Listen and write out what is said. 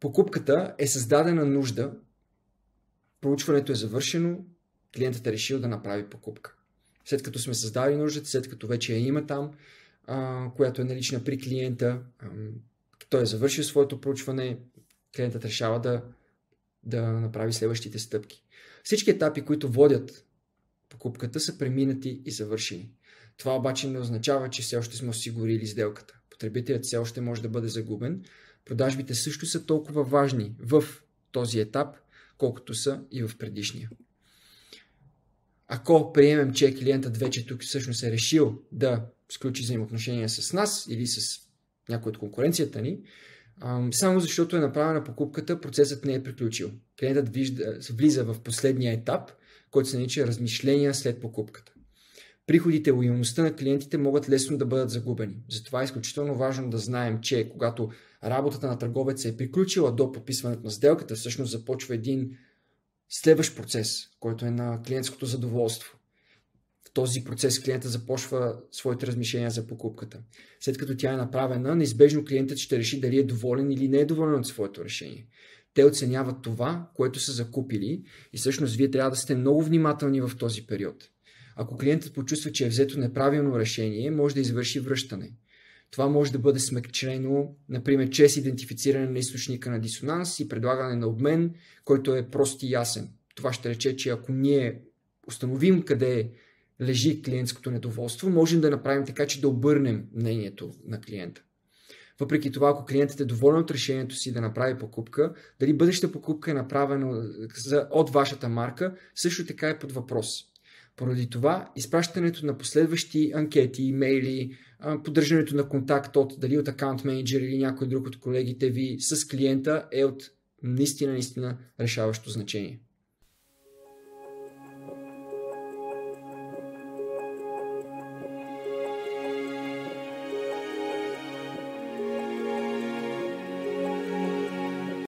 покупката е създадена нужда, проучването е завършено, клиентът е решил да направи покупка. След като сме създали нуждата, след като вече я има там, а, която е налична при клиента, а, той е завършил своето проучване, клиентът решава да, да направи следващите стъпки. Всички етапи, които водят покупката, са преминати и завършени. Това обаче не означава, че все още сме осигурили сделката. Потребителят все още може да бъде загубен, Продажбите също са толкова важни в този етап, колкото са и в предишния. Ако приемем, че клиентът вече тук всъщност е решил да сключи взаимоотношения с нас или с някой от конкуренцията ни, само защото е направена покупката, процесът не е приключил. Клиентът влиза в последния етап, който се нарича размишления след покупката приходите и лоялността на клиентите могат лесно да бъдат загубени. Затова е изключително важно да знаем, че когато работата на търговеца е приключила до подписването на сделката, всъщност започва един следващ процес, който е на клиентското задоволство. В този процес клиента започва своите размишления за покупката. След като тя е направена, неизбежно клиентът ще реши дали е доволен или не е доволен от своето решение. Те оценяват това, което са закупили и всъщност вие трябва да сте много внимателни в този период – ако клиентът почувства, че е взето неправилно решение, може да извърши връщане. Това може да бъде смекчено, например, чрез идентифициране на източника на дисонанс и предлагане на обмен, който е прост и ясен. Това ще рече, че ако ние установим къде лежи клиентското недоволство, можем да направим така, че да обърнем мнението на клиента. Въпреки това, ако клиентът е доволен от решението си да направи покупка, дали бъдеща покупка е направена от вашата марка, също така е под въпрос. Поради това, изпращането на последващи анкети, имейли, поддържането на контакт от дали от аккаунт менеджер или някой друг от колегите ви с клиента е от наистина, наистина решаващо значение.